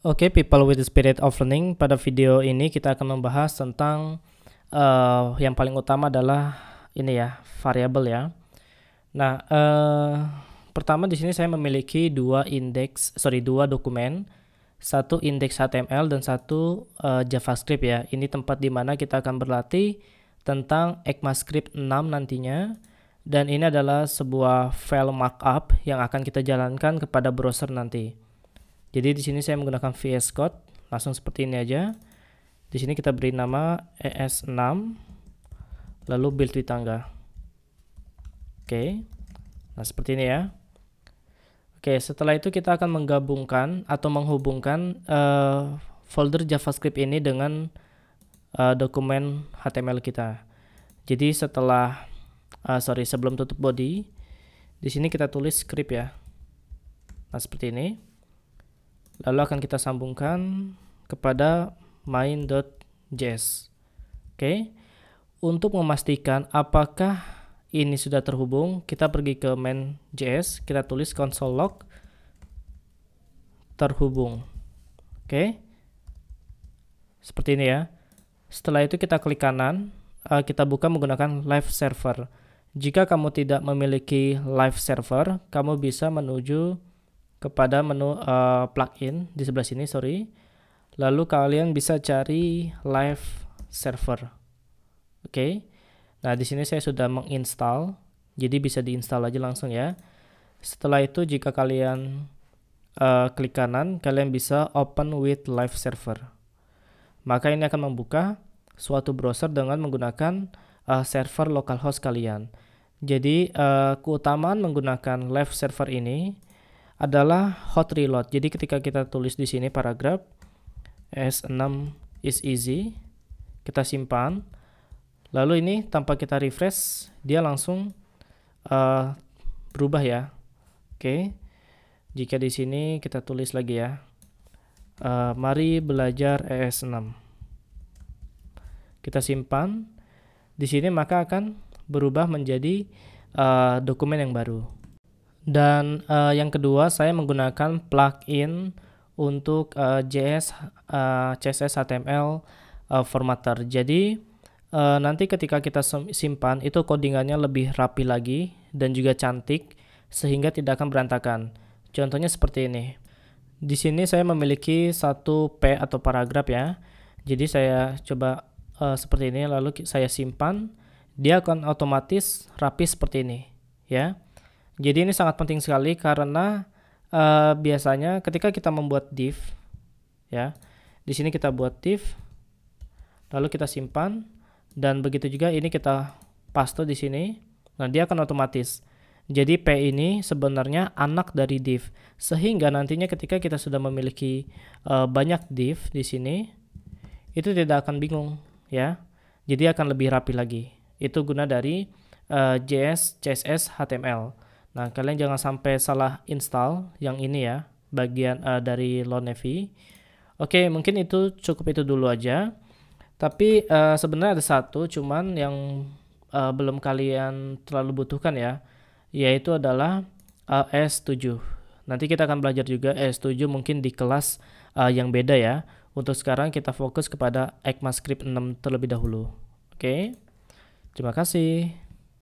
Oke, okay, people with the spirit of learning, pada video ini kita akan membahas tentang uh, yang paling utama adalah ini ya, variabel ya. Nah, uh, pertama di sini saya memiliki dua indeks, sorry dua dokumen, satu indeks HTML dan satu uh, JavaScript ya. Ini tempat di mana kita akan berlatih tentang ECMAScript 6 nantinya. Dan ini adalah sebuah file markup yang akan kita jalankan kepada browser nanti. Jadi di sini saya menggunakan VS Code, langsung seperti ini aja. Di sini kita beri nama ES6 lalu build di tangga. Oke. Nah, seperti ini ya. Oke, setelah itu kita akan menggabungkan atau menghubungkan uh, folder JavaScript ini dengan uh, dokumen HTML kita. Jadi setelah uh, sorry sebelum tutup body, di sini kita tulis script ya. Nah seperti ini lalu akan kita sambungkan kepada main.js oke untuk memastikan apakah ini sudah terhubung kita pergi ke main.js kita tulis console log terhubung oke seperti ini ya setelah itu kita klik kanan eh, kita buka menggunakan live server jika kamu tidak memiliki live server kamu bisa menuju kepada menu uh, plugin di sebelah sini, sorry. Lalu kalian bisa cari live server. Oke. Okay. Nah, di sini saya sudah menginstall. Jadi bisa diinstal aja langsung ya. Setelah itu jika kalian uh, klik kanan, kalian bisa open with live server. Maka ini akan membuka suatu browser dengan menggunakan uh, server localhost kalian. Jadi uh, keutamaan menggunakan live server ini adalah hot reload. Jadi ketika kita tulis di sini paragraf S6 is easy, kita simpan. Lalu ini tanpa kita refresh, dia langsung uh, berubah ya. Oke. Okay. Jika di sini kita tulis lagi ya. Uh, mari belajar e s 6 Kita simpan. Di sini maka akan berubah menjadi uh, dokumen yang baru. Dan uh, yang kedua, saya menggunakan plugin untuk uh, eh, JS uh, eh, CSS HTML uh, formatter. Jadi uh, nanti ketika kita simpan itu codingannya lebih rapi lagi dan juga cantik sehingga tidak akan berantakan. Contohnya seperti ini. Di sini saya memiliki satu P atau paragraf ya. Jadi saya coba uh, seperti ini lalu saya simpan, dia akan otomatis rapi seperti ini, ya. Jadi ini sangat penting sekali karena uh, biasanya ketika kita membuat div ya. Di sini kita buat div lalu kita simpan dan begitu juga ini kita paste di sini. Nah, dia akan otomatis. Jadi P ini sebenarnya anak dari div sehingga nantinya ketika kita sudah memiliki uh, banyak div di sini itu tidak akan bingung ya. Jadi akan lebih rapi lagi. Itu guna dari uh, eh, JS, CSS, HTML. Nah, kalian jangan sampai salah install yang ini ya, bagian uh, dari Lonevi. Oke, mungkin itu cukup itu dulu aja. Tapi uh, sebenarnya ada satu, cuman yang uh, belum kalian terlalu butuhkan ya, yaitu adalah uh, S7. Nanti kita akan belajar juga S7 mungkin di kelas uh, yang beda ya. Untuk sekarang kita fokus kepada ECMAScript 6 terlebih dahulu. Oke, terima kasih.